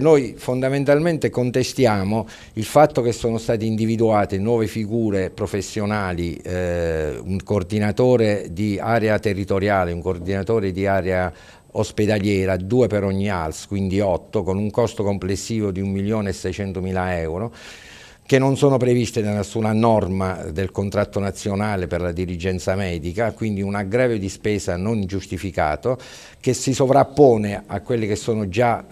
Noi fondamentalmente contestiamo il fatto che sono state individuate nuove figure professionali, eh, un coordinatore di area territoriale, un coordinatore di area ospedaliera, due per ogni ALS, quindi otto, con un costo complessivo di 1.600.000 euro, che non sono previste da nessuna norma del contratto nazionale per la dirigenza medica, quindi un aggravio di spesa non giustificato che si sovrappone a quelle che sono già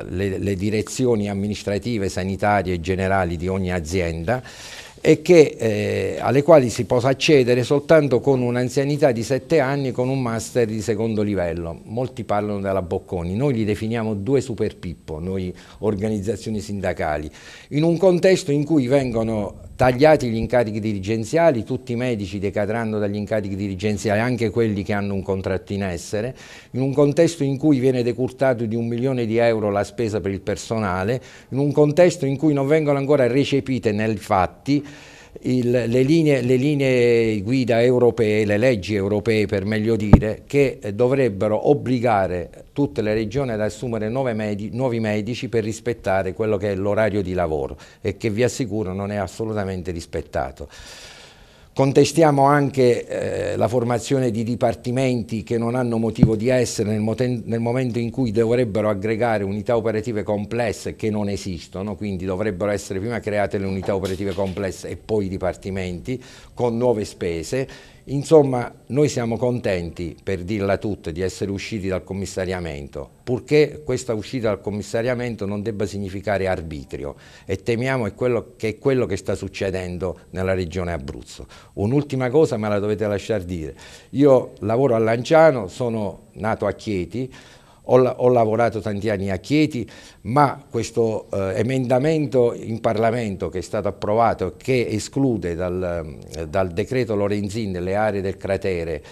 eh, le, le direzioni amministrative, sanitarie e generali di ogni azienda e che, eh, alle quali si possa accedere soltanto con un'anzianità di 7 anni con un master di secondo livello. Molti parlano della Bocconi, noi li definiamo due super Pippo, noi organizzazioni sindacali, in un contesto in cui vengono tagliati gli incarichi dirigenziali, tutti i medici decadranno dagli incarichi dirigenziali, anche quelli che hanno un contratto in essere, in un contesto in cui viene decurtato di un milione di euro la spesa per il personale, in un contesto in cui non vengono ancora recepite nei fatti il, le, linee, le, linee, guida europee, le leggi europee per meglio dire, che eh, dovrebbero obbligare tutte le regioni ad assumere medi, nuovi medici per rispettare quello che è l'orario di lavoro e che vi assicuro non è assolutamente rispettato. Contestiamo anche eh, la formazione di dipartimenti che non hanno motivo di essere nel, nel, momento in cui dovrebbero aggregare unità operative complesse che non esistono, quindi dovrebbero essere prima create le unità operative complesse e poi i dipartimenti con nuove spese. Insomma, noi siamo contenti, per dirla tutta, di essere usciti dal commissariamento, purché questa uscita dal commissariamento non debba significare arbitrio e temiamo che è quello che sta succedendo nella regione Abruzzo. Un'ultima cosa me la dovete lasciare dire. Io lavoro a Lanciano, sono nato a Chieti, ho, ho lavorato tanti anni a Chieti, ma questo eh, emendamento in Parlamento che è stato approvato, che esclude dal, dal decreto Lorenzin le aree del cratere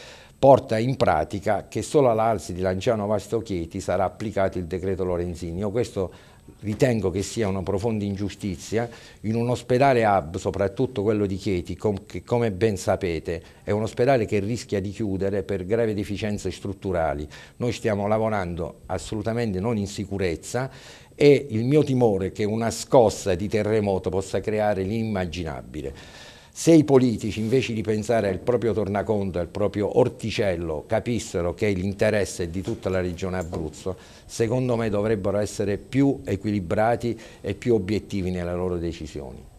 porta in pratica che solo all'alzi di Lanciano Vasto Chieti sarà applicato il decreto Lorenzini. Io questo ritengo che sia una profonda ingiustizia in un ospedale hub, soprattutto quello di Chieti, com che come ben sapete è un ospedale che rischia di chiudere per gravi deficienze strutturali. Noi stiamo lavorando assolutamente non in sicurezza e il mio timore è che una scossa di terremoto possa creare l'immaginabile. Se i politici invece di pensare al proprio tornaconto, al proprio orticello, capissero che l'interesse è di tutta la regione Abruzzo, secondo me dovrebbero essere più equilibrati e più obiettivi nelle loro decisioni.